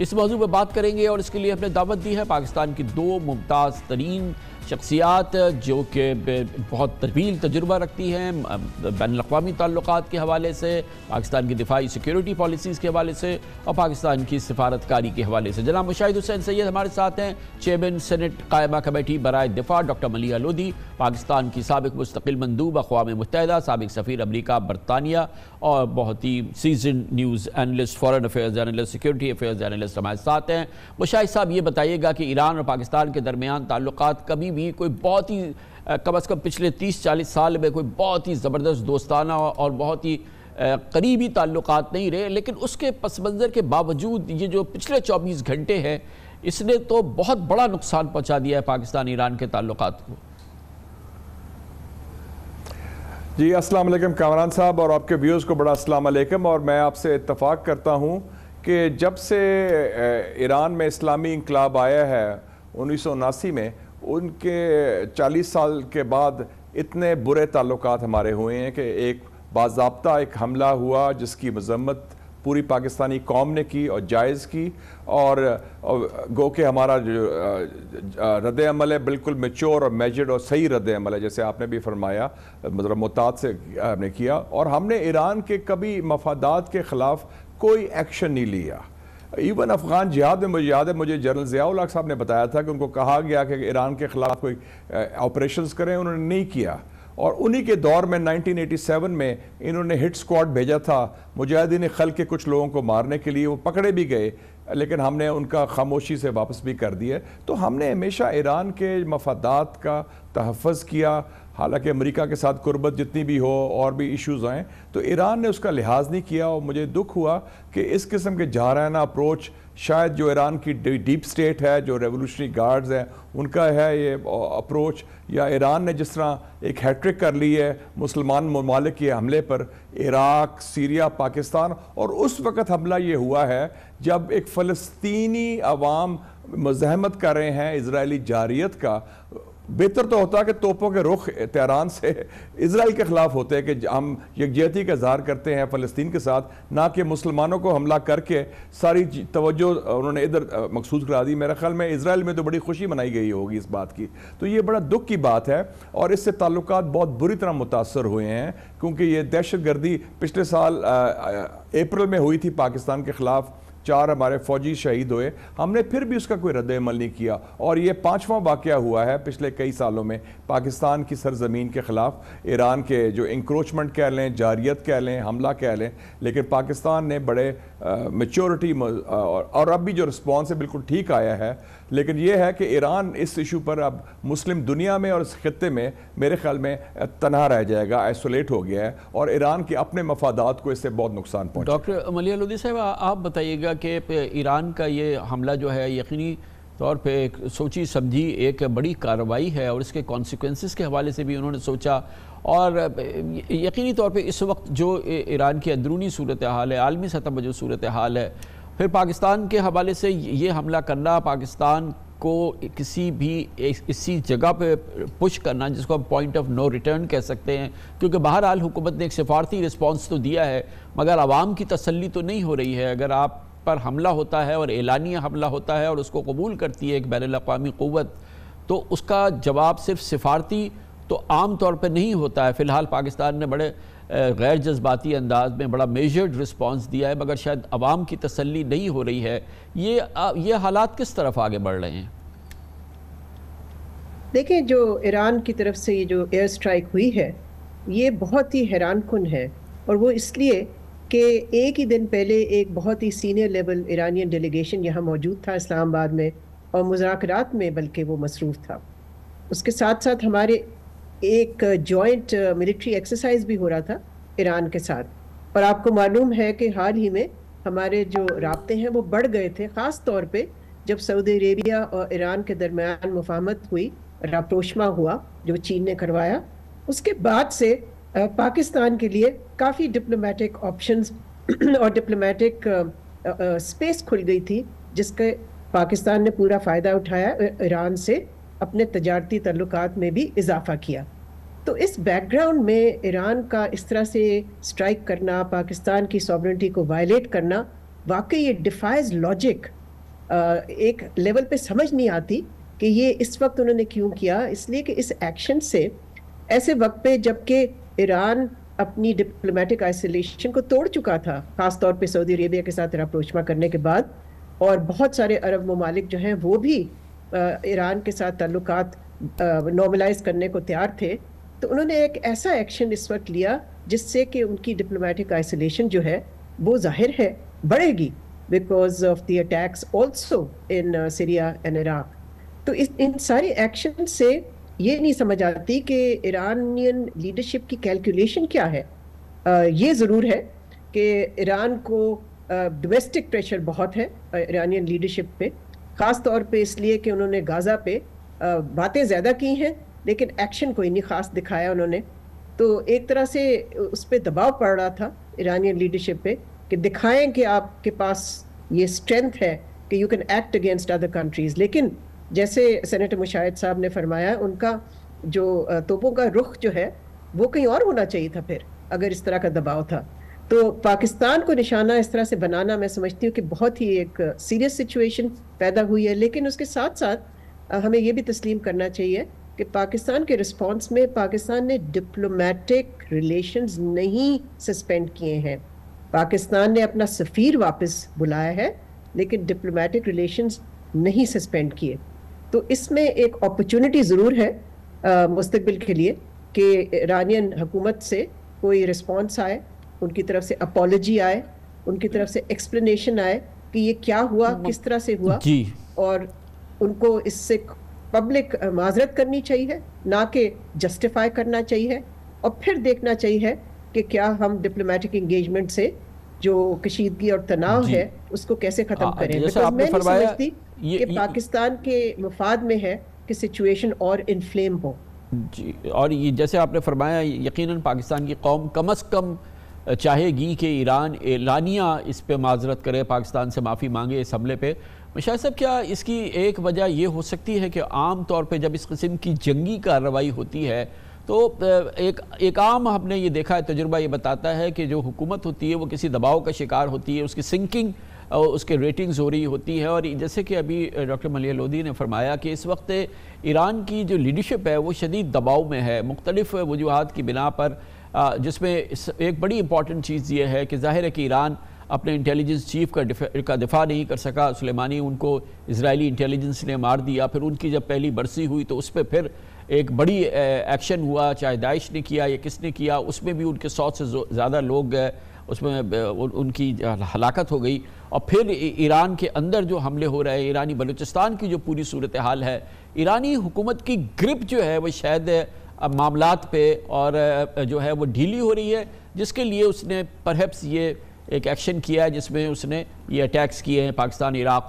इस मौजू पर बात करेंगे और इसके लिए हमने दावत दी है पाकिस्तान की दो मुमताज़ तरीन शख्सियात जो कि बहुत तवील तजुर्बा रखती हैं बैन अवी ताल्लुक के हवाले से पाकिस्तान की दिफाई सिक्योरिटी पॉलिसीज़ के हवाले से और पाकिस्तान की सफारतकारी के हवाले से जनाब मुशाहिद हुसैन सैद हमारे साथ हैं चेयरमैन सेनेट कायमा कमेटी बरए दिफा डॉक्टर मलिया लोधी पाकिस्तान की सबक मुस्तकिल मंदूब अकवा मुत सबक सफ़ीर अमरीका बरतानिया और बहुत ही seasoned news analyst foreign affairs analyst security affairs analyst हमारे साथ हैं मुशाहिद साहब ये बताइएगा कि ईरान और पाकिस्तान के दरमियान ताल्लुक कभी भी कोई बहुत ही कम अज़ कम पिछले तीस चालीस साल में कोई बहुत ही ज़बरदस्त दोस्ताना और बहुत ही करीबी ताल्लुक नहीं रहे लेकिन उसके पस मंज़र के बावजूद ये जो पिछले चौबीस घंटे हैं इसने तो बहुत बड़ा नुकसान पहुँचा दिया है पाकिस्तान ईरान के ताल्लुक को जी अस्सलाम वालेकुम कामरान साहब और आपके व्यूज़ को बड़ा अस्सलाम वालेकुम और मैं आपसे इतफ़ाक़ करता हूँ कि जब से ईरान में इस्लामी इनकलाब आया है उन्नीस में उनके 40 साल के बाद इतने बुरे ताल्लुक हमारे हुए हैं कि एक बाबा एक हमला हुआ जिसकी मजम्मत पूरी पाकिस्तानी कौम ने की और जायज़ की और, गो के हमारा जो रद्द अमल है बिल्कुल मेच्योर और मेजर्ड और सही रद्द अमल है जैसे आपने भी फरमाया मतलब मुतात से हमने किया और हमने ईरान के कभी मफादात के ख़िलाफ़ कोई एक्शन नहीं लिया इवन अफगान जिहाद में मुझे याद है मुझे जनरल ज़ियाउल साहब ने बताया था कि उनको कहा गया कि ईरान के ख़िलाफ़ कोई ऑपरेशन करें उन्होंने नहीं किया और उन्हीं के दौर में 1987 में इन्होंने हिट स्क्वाड भेजा था मुजाहिदीन खल के कुछ लोगों को मारने के लिए वो पकड़े भी गए लेकिन हमने उनका खामोशी से वापस भी कर दिया तो हमने हमेशा ईरान के मफादात का तहफ़ किया हालांकि अमेरिका के साथ कुर्बत जितनी भी हो और भी इश्यूज आएँ तो ईरान ने उसका लिहाज नहीं किया और मुझे दुख हुआ कि इस किस्म के जहराना अप्रोच शायद जो ईरान की डीप स्टेट है जो रेवोल्यूशनरी गार्ड्स हैं उनका है ये अप्रोच या ईरान ने जिस तरह एक हैट्रिक कर ली है मुसलमान ममालिक के हमले पर इराक सीरिया पाकिस्तान और उस वक़्त हमला ये हुआ है जब एक फ़लस्तनी आवाम मजहमत कर रहे हैं इसराइली जारियत का बेहतर तो होता कि तोपों के रुख तहरान से इसराइल के ख़िलाफ़ होते हैं कि हम यकजहती का इजहार करते हैं फ़लस्तीन के साथ ना कि मुसलमानों को हमला करके सारी तवज्जो उन्होंने इधर मखसूस करा दी मेरे ख्याल में इसराइल में तो बड़ी खुशी मनाई गई होगी इस बात की तो ये बड़ा दुख की बात है और इससे ताल्लुक बहुत बुरी तरह मुतासर हुए हैं क्योंकि ये दहशत गर्दी पिछले साल अप्रैल में हुई थी पाकिस्तान के ख़िलाफ़ चार हमारे फौजी शहीद हुए हमने फिर भी उसका कोई रद्द अमल नहीं किया और ये पाँचवा वाक़ हुआ है पिछले कई सालों में पाकिस्तान की सरजमीन के ख़िलाफ़ ईरान के जो इंक्रोचमेंट कह लें जारियत कह लें हमला कह लें लेकिन पाकिस्तान ने बड़े मेच्योरिटी और अब भी जो रिस्पॉन्स है बिल्कुल ठीक आया है लेकिन ये है कि ईरान इस इशू पर अब मुस्लिम दुनिया में और इस खत्े में मेरे ख्याल में तना रह जाएगा आइसोलेट हो गया है और ईरान के अपने मफादात को इससे बहुत नुकसान पहुँचा डॉक्टर मलिया लुदी साहब आप बताइएगा कि ईरान का ये हमला जो है यकीनी तौर पे एक सोची समझी एक बड़ी कार्रवाई है और इसके कॉन्सिक्वेंसेस के हवाले से भी उन्होंने सोचा और यकीनी तौर पे इस वक्त जो ईरान की अंदरूनी सूरत हाल है आलमी सतह पर जो सूरत हाल है फिर पाकिस्तान के हवाले से ये हमला करना पाकिस्तान को किसी भी इसी जगह पे पुश करना जिसको हम पॉइंट ऑफ नो रिटर्न कह सकते हैं क्योंकि बहरहाल हुकूमत ने एक सिफारती रिस्पांस तो दिया है मगर आवाम की तसल्ली तो नहीं हो रही है अगर आप पर हमला होता है और एलानिया हमला होता है और उसको कबूल करती है एक बैन अवी क़वत तो उसका जवाब सिर्फ सिफारती तो आम तौर पर नहीं होता है फ़िलहाल पाकिस्तान ने बड़े गैर जज्बाती अंदाज में बड़ा मेजर्ड रिस्पांस दिया है मगर शायद आवाम की तसली नहीं हो रही है ये ये हालात किस तरफ आगे बढ़ रहे हैं देखें जो ईरान की तरफ से ये जो एयर स्ट्राइक हुई है ये बहुत ही हैरान कन है और वो इसलिए कि एक ही दिन पहले एक बहुत ही सीनियर लेवल ईरानियन डेलीगेशन यहाँ मौजूद था इस्लामाबाद में और मुजाकरात में बल्कि वो मसरूफ़ था उसके साथ साथ हमारे एक जॉइंट मिलिट्री एक्सरसाइज भी हो रहा था ईरान के साथ और आपको मालूम है कि हाल ही में हमारे जो रबते हैं वो बढ़ गए थे ख़ास तौर पर जब सऊदी अरेबिया और ईरान के दरमियान मुफामत हुई राप्रोशमा हुआ जो चीन ने करवाया उसके बाद से पाकिस्तान uh, के लिए काफ़ी डिप्लोमेटिक ऑप्शंस और डिप्लोमेटिक स्पेस uh, uh, खुल गई थी जिसके पाकिस्तान ने पूरा फ़ायदा उठाया ईरान से अपने तजारती तल्लक में भी इजाफा किया तो इस बैकग्राउंड में ईरान का इस तरह से स्ट्राइक करना पाकिस्तान की सॉबरिटी को वायलेट करना वाकई ये डिफाइज लॉजिक एक लेवल पे समझ नहीं आती कि ये इस वक्त उन्होंने क्यों किया इसलिए कि इस एक्शन से ऐसे वक्त पे जबकि ईरान अपनी डिप्लोमेटिक आइसोलेशन को तोड़ चुका था खास तौर पे सऊदी अरेबिया के साथ रोचमा करने के बाद और बहुत सारे अरब ममालिक जो हैं वो भी ईरान के साथ ताल्लुक नॉर्मलाइज करने को तैयार थे तो उन्होंने एक ऐसा एक्शन इस वक्त लिया जिससे कि उनकी डिप्लोमेटिक आइसोलेशन जो है वो जाहिर है बढ़ेगी because of the attacks also in Syria and Iraq तो इस इन सारे एक्शन से ये नहीं समझ आती कि ईरानियन लीडरशिप की कैलकुलेशन क्या है आ, ये ज़रूर है कि ईरान को डोमेस्टिक प्रेशर बहुत है ईरानियन लीडरशिप पे ख़ास तौर पे इसलिए कि उन्होंने गाज़ा पे बातें ज़्यादा की हैं लेकिन एक्शन कोई नहीं ख़ास दिखाया उन्होंने तो एक तरह से उस पर दबाव पड़ रहा था ईरानियन लीडरशिप पे कि दिखाएं कि आपके पास ये स्ट्रेंथ है कि you can act against other countries लेकिन जैसे सेनेटर मुशाहिद साहब ने फरमाया उनका जो तोपों का रुख जो है वो कहीं और होना चाहिए था फिर अगर इस तरह का दबाव था तो पाकिस्तान को निशाना इस तरह से बनाना मैं समझती हूँ कि बहुत ही एक सीरियस सिचुएशन पैदा हुई है लेकिन उसके साथ साथ हमें ये भी तस्लीम करना चाहिए कि पाकिस्तान के रिस्पांस में पाकिस्तान ने डिप्लोमेटिक रिलेशंस नहीं सस्पेंड किए हैं पाकिस्तान ने अपना सफ़ीर वापस बुलाया है लेकिन डिप्लोमेटिक रिलेशंस नहीं सस्पेंड किए तो इसमें एक अपॉर्चुनिटी ज़रूर है मुस्तबिल के लिए कि ईरानियन हुकूमत से कोई रिस्पॉन्स आए उनकी तरफ से अपॉलोजी आए उनकी तरफ से एक्सप्लेनेशन आए कि ये क्या हुआ हम्म। किस तरह से हुआ जी। और उनको इससे पब्लिक माजरत करनी चाहिए ना कि जस्टिफाई करना चाहिए और फिर देखना चाहिए कि क्या हम डिप्लोमेटिक इंगेजमेंट से जो कशीदगी और तनाव है उसको कैसे खत्म हाँ, करें मैं समझती कि पाकिस्तान के मफाद में है कि सिचुएशन और इनफ्लेम हो जी और ये जैसे आपने फरमाया यकीनन पाकिस्तान की कौम कम अज़ कम चाहेगी कि ईरान एलानिया इस पर माजरत करे पाकिस्तान से माफ़ी मांगे इस हमले पर मशाह साहब क्या इसकी एक वजह यह हो सकती है कि आम तौर पर जब इस किस्म की जंगी कार्रवाई होती है तो एक एक आम हमने ये देखा है तजुर्बा ये बताता है कि जो हुकूमत होती है वो किसी दबाव का शिकार होती है उसकी सिंकिंग उसके रेटिंग्स हो रही होती है और जैसे कि अभी डॉक्टर मलिया लोधी ने फरमाया कि इस वक्त ईरान की जो लीडरशिप है वो शदीद दबाव में है मुख्तलिफ वजूहत की बिना पर जिसमें एक बड़ी इंपॉर्टेंट चीज़ ये है कि जाहिर है कि ईरान अपने इंटेलिजेंस चीफ का दिफा, का दिफा नहीं कर सका सुलेमानी उनको इसराइली इंटेलिजेंस ने मार दिया फिर उनकी जब पहली बरसी हुई तो उस पर फिर एक बड़ी एक्शन हुआ चाहे दाइश ने किया या किसने किया उसमें भी उनके सौ से ज़्यादा लोग उसमें उनकी हलाकत हो गई और फिर ईरान के अंदर जो हमले हो रहे हैं ईरानी बलूचिस्तान की जो पूरी सूरत हाल है ईरानी हुकूमत की ग्रिप जो है वो शायद मामलात पे और जो है वो ढीली हो रही है जिसके लिए उसने परहप्स ये एक एक्शन किया है जिसमें उसने ये अटैक्स किए हैं पाकिस्तान इराक़